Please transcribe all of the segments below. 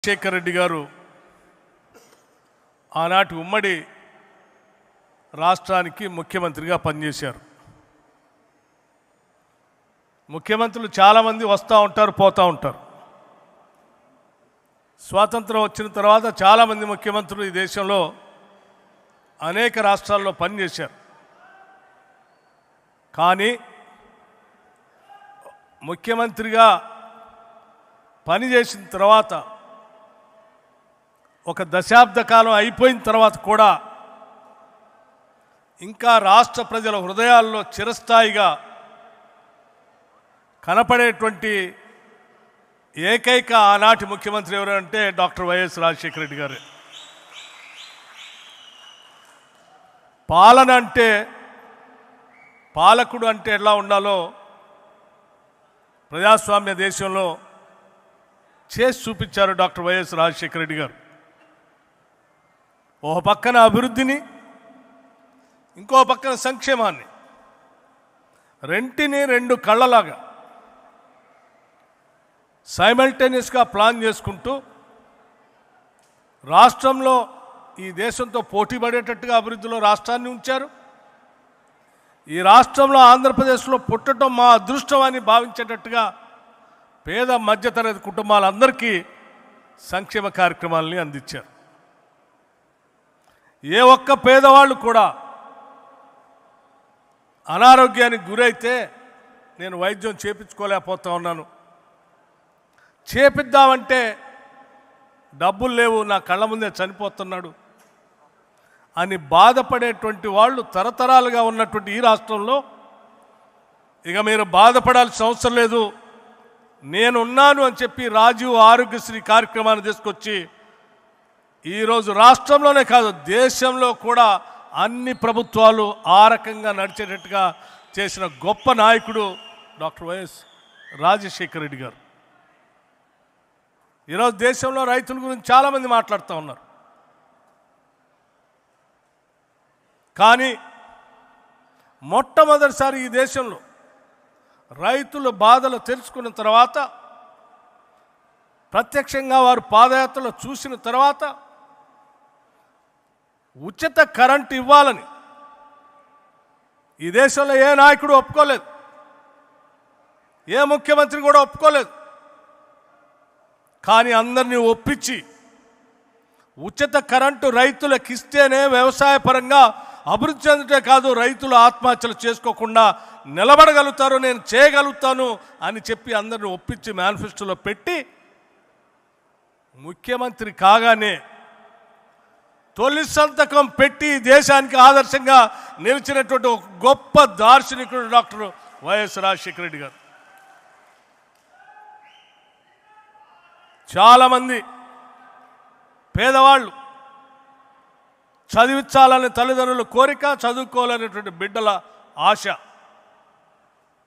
రాజశేఖర రెడ్డి గారు ఆనాటి ఉమ్మడి రాష్ట్రానికి ముఖ్యమంత్రిగా పనిచేశారు ముఖ్యమంత్రులు చాలామంది వస్తూ ఉంటారు పోతూ ఉంటారు స్వాతంత్రం వచ్చిన తర్వాత చాలామంది ముఖ్యమంత్రులు ఈ దేశంలో అనేక రాష్ట్రాల్లో పనిచేశారు కానీ ముఖ్యమంత్రిగా పనిచేసిన తర్వాత ఒక దశాబ్ద కాలం అయిపోయిన తర్వాత కూడా ఇంకా రాష్ట్ర ప్రజల హృదయాల్లో చిరస్థాయిగా కనపడేటువంటి ఏకైక ఆనాటి ముఖ్యమంత్రి ఎవరంటే డాక్టర్ వైఎస్ రాజశేఖర రెడ్డి గారే పాలన అంటే పాలకుడు అంటే ఎలా ఉండాలో ప్రజాస్వామ్య దేశంలో చేసి చూపించారు డాక్టర్ వైఎస్ రాజశేఖర రెడ్డి గారు ఒక పక్కన అభివృద్ధిని ఇంకో పక్కన సంక్షేమాన్ని రెంటిని రెండు కళ్ళలాగా సైమల్టేనియస్గా ప్లాన్ చేసుకుంటూ రాష్ట్రంలో ఈ దేశంతో పోటీపడేటట్టుగా అభివృద్ధిలో రాష్ట్రాన్ని ఉంచారు ఈ రాష్ట్రంలో ఆంధ్రప్రదేశ్లో పుట్టడం మా అదృష్టం అని భావించేటట్టుగా పేద మధ్యతరగతి కుటుంబాలందరికీ సంక్షేమ కార్యక్రమాలని అందించారు ఏ ఒక్క పేదవాళ్ళు కూడా అనారోగ్యానికి గురైతే నేను వైద్యం చేపించుకోలేకపోతా ఉన్నాను చేపిద్దామంటే డబ్బులు లేవు నా కళ్ళ ముందే చనిపోతున్నాడు అని బాధపడేటువంటి వాళ్ళు తరతరాలుగా ఉన్నటువంటి ఈ రాష్ట్రంలో ఇక మీరు బాధపడాల్సిన అవసరం లేదు నేనున్నాను అని చెప్పి రాజీవ్ ఆరోగ్యశ్రీ కార్యక్రమాన్ని తీసుకొచ్చి ఈరోజు రాష్ట్రంలోనే కాదు దేశంలో కూడా అన్ని ప్రభుత్వాలు ఆ రకంగా నడిచేటట్టుగా చేసిన గొప్ప నాయకుడు డాక్టర్ వైఎస్ రాజశేఖర రెడ్డి గారు ఈరోజు దేశంలో రైతుల గురించి చాలామంది మాట్లాడుతూ ఉన్నారు కానీ మొట్టమొదటిసారి ఈ దేశంలో రైతుల బాధలు తెలుసుకున్న తర్వాత ప్రత్యక్షంగా వారు పాదయాత్రలో చూసిన తర్వాత ఉచిత కరెంట్ ఇవ్వాలని ఈ దేశంలో ఏ నాయకుడు ఒప్పుకోలేదు ఏ ముఖ్యమంత్రి కూడా ఒప్పుకోలేదు కానీ అందరినీ ఒప్పించి ఉచిత కరెంటు రైతులకు ఇస్తేనే వ్యవసాయ పరంగా అభివృద్ధి చెందుటే కాదు రైతులు ఆత్మహత్యలు చేసుకోకుండా నిలబడగలుగుతారు నేను చేయగలుగుతాను అని చెప్పి అందరిని ఒప్పించి మేనిఫెస్టోలో పెట్టి ముఖ్యమంత్రి కాగానే తొలి సంతకం పెట్టి దేశానికి ఆదర్శంగా నిలిచినటువంటి ఒక గొప్ప దార్శనికుడు డాక్టర్ వైఎస్ రాజశేఖర రెడ్డి గారు చాలామంది పేదవాళ్ళు చదివించాలనే తల్లిదండ్రుల కోరిక చదువుకోవాలనేటువంటి బిడ్డల ఆశ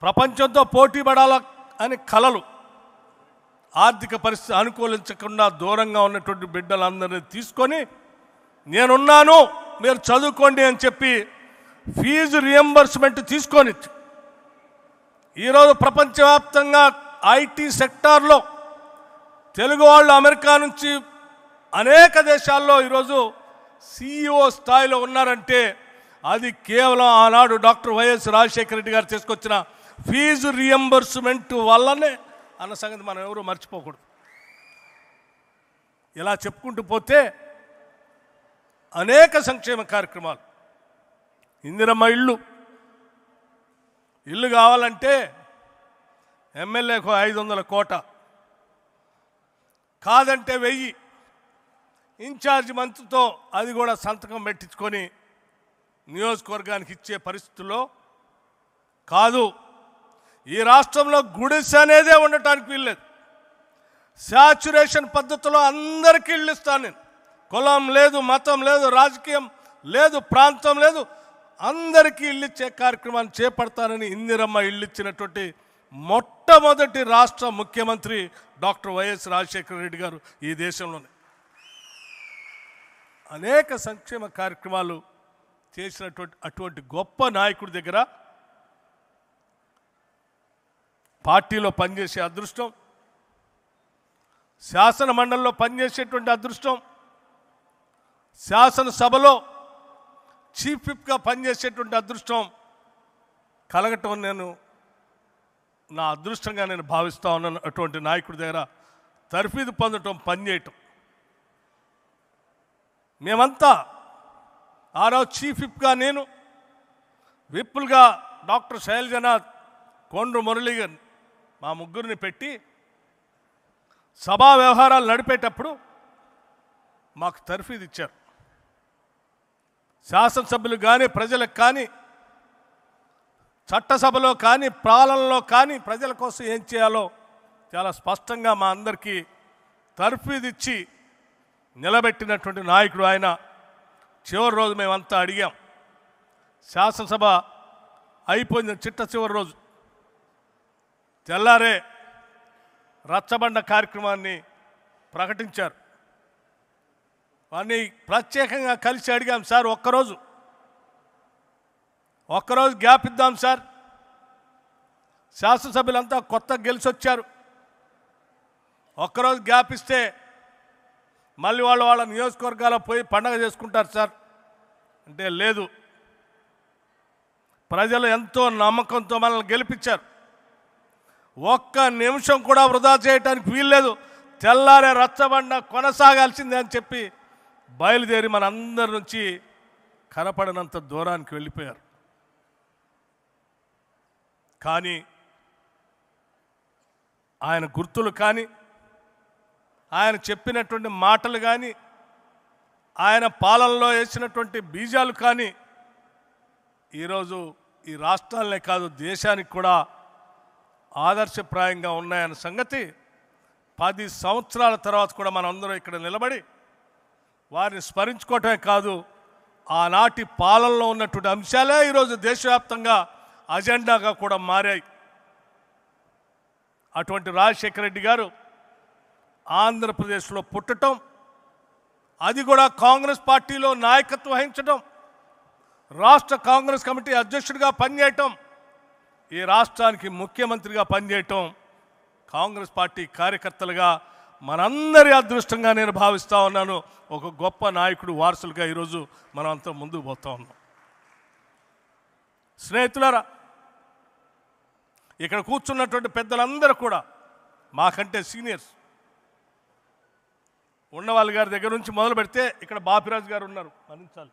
ప్రపంచంతో పోటీ పడాల అని కలలు ఆర్థిక పరిస్థితి అనుకూలించకుండా దూరంగా ఉన్నటువంటి బిడ్డలందరినీ తీసుకొని నేనున్నాను మీరు చదువుకోండి అని చెప్పి ఫీజు రియంబర్స్మెంట్ తీసుకొని ఈరోజు ప్రపంచవ్యాప్తంగా ఐటీ సెక్టార్లో తెలుగు వాళ్ళు అమెరికా నుంచి అనేక దేశాల్లో ఈరోజు సిఇఓ స్థాయిలో ఉన్నారంటే అది కేవలం ఆనాడు డాక్టర్ వైఎస్ రాజశేఖర రెడ్డి గారు తీసుకొచ్చిన ఫీజు రియంబర్స్మెంట్ వల్లనే అన్న సంగతి మనం ఎవరు మర్చిపోకూడదు ఇలా చెప్పుకుంటూ పోతే అనేక సంక్షేమ కార్యక్రమాలు ఇందిరమ్మ ఇళ్ళు ఇల్లు కావాలంటే ఎమ్మెల్యేకు ఐదు వందల కోట కాదంటే వెయ్యి ఇన్ఛార్జ్ మంత్రితో అది కూడా సంతకం పెట్టించుకొని నియోజకవర్గానికి ఇచ్చే పరిస్థితుల్లో కాదు ఈ రాష్ట్రంలో గుడిసె అనేదే ఉండటానికి వీల్లేదు శాచురేషన్ పద్ధతిలో అందరికీ ఇళ్ళు ఇస్తాను నేను కులం లేదు మతం లేదు రాజకీయం లేదు ప్రాంతం లేదు అందరికీ ఇచ్చే కార్యక్రమాన్ని చేపడతానని ఇందిరమ్మ ఇచ్చినటువంటి మొట్టమొదటి రాష్ట్ర ముఖ్యమంత్రి డాక్టర్ వైఎస్ రాజశేఖర రెడ్డి గారు ఈ దేశంలోనే అనేక సంక్షేమ కార్యక్రమాలు చేసినటువంటి అటువంటి గొప్ప నాయకుడి దగ్గర పార్టీలో పనిచేసే అదృష్టం శాసన మండలిలో పనిచేసేటువంటి అదృష్టం శాసనసభలో చీఫ్ విప్గా పనిచేసేటువంటి అదృష్టం కలగటం నేను నా అదృష్టంగా నేను భావిస్తా ఉన్న అటువంటి నాయకుడి దగ్గర తర్ఫీదు పొందటం పనిచేయటం మేమంతా ఆరో చీఫ్ విప్గా నేను విప్పులుగా డాక్టర్ శైలజనాథ్ కొండ్రు మురళీగన్ మా ముగ్గురిని పెట్టి సభా వ్యవహారాలు నడిపేటప్పుడు మాకు తర్ఫీదు ఇచ్చారు శాసనసభ్యులు కానీ ప్రజలకు కానీ చట్టసభలో కానీ పాలనలో కానీ ప్రజల కోసం ఏం చేయాలో చాలా స్పష్టంగా మా అందరికీ తర్ఫీదిచ్చి నిలబెట్టినటువంటి నాయకుడు ఆయన చివరి రోజు మేమంతా అడిగాం శాసనసభ అయిపోయింది చిట్ట చివరి రోజు తెల్లారే రచ్చబండ కార్యక్రమాన్ని ప్రకటించారు వారిని ప్రత్యేకంగా కలిసి అడిగాం సార్ ఒక్కరోజు ఒక్కరోజు గ్యాప్ ఇద్దాం సార్ శాసనసభ్యులంతా కొత్త గెలిచొచ్చారు ఒక్కరోజు గ్యాప్ ఇస్తే మళ్ళీ వాళ్ళు వాళ్ళ నియోజకవర్గాల్లో పోయి పండగ చేసుకుంటారు సార్ అంటే లేదు ప్రజలు ఎంతో నమ్మకంతో మనల్ని గెలిపించారు ఒక్క నిమిషం కూడా వృధా చేయడానికి వీల్లేదు తెల్లారే రచ్చబండ కొనసాగాల్సిందే అని చెప్పి బయలుదేరి మన అందరి నుంచి కనపడినంత దూరానికి వెళ్ళిపోయారు కానీ ఆయన గుర్తులు కానీ ఆయన చెప్పినటువంటి మాటలు కానీ ఆయన పాలనలో వేసినటువంటి బీజాలు కానీ ఈరోజు ఈ రాష్ట్రాలనే కాదు దేశానికి కూడా ఆదర్శప్రాయంగా ఉన్నాయన్న సంగతి పది సంవత్సరాల తర్వాత కూడా మనందరం ఇక్కడ నిలబడి వారిని స్మరించుకోవటమే కాదు ఆనాటి పాలనలో ఉన్నటువంటి అంశాలే ఈరోజు దేశవ్యాప్తంగా అజెండాగా కూడా మారాయి అటువంటి రాజశేఖర రెడ్డి గారు ఆంధ్రప్రదేశ్లో పుట్టడం అది కూడా కాంగ్రెస్ పార్టీలో నాయకత్వం వహించడం రాష్ట్ర కాంగ్రెస్ కమిటీ అధ్యక్షుడిగా పనిచేయటం ఈ రాష్ట్రానికి ముఖ్యమంత్రిగా పనిచేయటం కాంగ్రెస్ పార్టీ కార్యకర్తలుగా మనందరి అదృష్టంగా నేను భావిస్తూ ఉన్నాను ఒక గొప్ప నాయకుడు వారసులుగా ఈరోజు మనం అంతా ముందుకు పోతా ఉన్నాం స్నేహితులారా ఇక్కడ కూర్చున్నటువంటి పెద్దలందరూ కూడా మాకంటే సీనియర్స్ ఉండవాళ్ళ గారి దగ్గర నుంచి మొదలు పెడితే ఇక్కడ బాపిరాజు గారు ఉన్నారు మరించాలి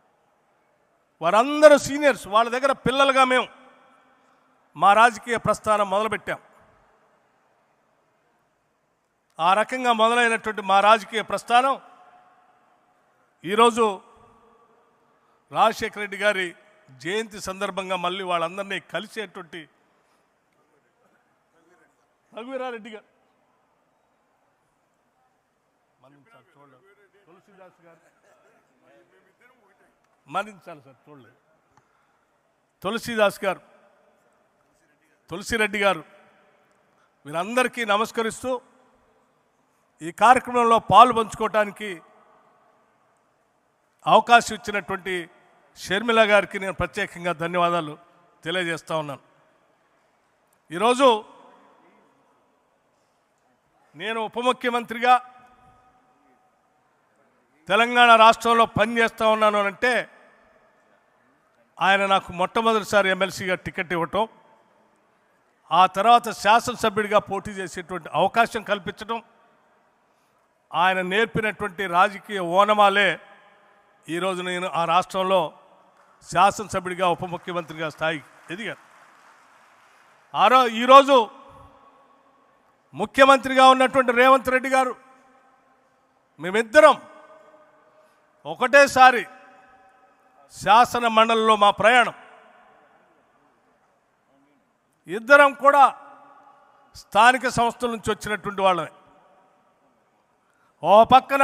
వారందరూ సీనియర్స్ వాళ్ళ దగ్గర పిల్లలుగా మేము మా రాజకీయ ప్రస్థానం మొదలుపెట్టాం ఆ రకంగా మొదలైనటువంటి మా రాజకీయ ప్రస్థానం ఈరోజు రాజశేఖర రెడ్డి గారి జయంతి సందర్భంగా మళ్ళీ వాళ్ళందరినీ కలిసేటువంటి రఘువీరారెడ్డి గారు మరించాలి గారు మరణించాలి సార్ చూడలేదు తులసిదాస్ గారు తులసిరెడ్డి గారు వీరందరికీ నమస్కరిస్తూ ఈ కార్యక్రమంలో పాలు పంచుకోవటానికి అవకాశం ఇచ్చినటువంటి షర్మిల గారికి నేను ప్రత్యేకంగా ధన్యవాదాలు తెలియజేస్తూ ఉన్నాను ఈరోజు నేను ఉప ముఖ్యమంత్రిగా తెలంగాణ రాష్ట్రంలో పనిచేస్తూ ఉన్నాను అంటే ఆయన నాకు మొట్టమొదటిసారి ఎమ్మెల్సీగా టికెట్ ఇవ్వటం ఆ తర్వాత శాసనసభ్యుడిగా పోటీ చేసేటువంటి అవకాశం కల్పించడం ఆయన నేర్పినటువంటి రాజకీయ ఓనమాలే ఈరోజు నేను ఆ రాష్ట్రంలో శాసనసభ్యుడిగా ఉప ముఖ్యమంత్రిగా స్థాయికి ఎదిగాను రో ఈరోజు ముఖ్యమంత్రిగా ఉన్నటువంటి రేవంత్ రెడ్డి గారు మేమిద్దరం ఒకటేసారి శాసన మండలిలో మా ప్రయాణం ఇద్దరం కూడా స్థానిక సంస్థల నుంచి వచ్చినటువంటి వాళ్ళమే ఓ పక్కన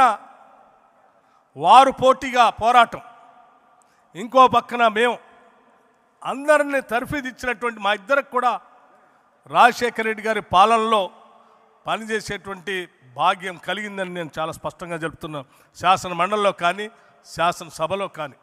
వారు పోటీగా పోరాటం ఇంకో పక్కన మేము అందరినీ ఇచ్చినటువంటి మా ఇద్దరికి కూడా రాజశేఖర రెడ్డి గారి పాలనలో పనిచేసేటువంటి భాగ్యం కలిగిందని నేను చాలా స్పష్టంగా చెబుతున్నాను శాసన మండలిలో కానీ శాసనసభలో కానీ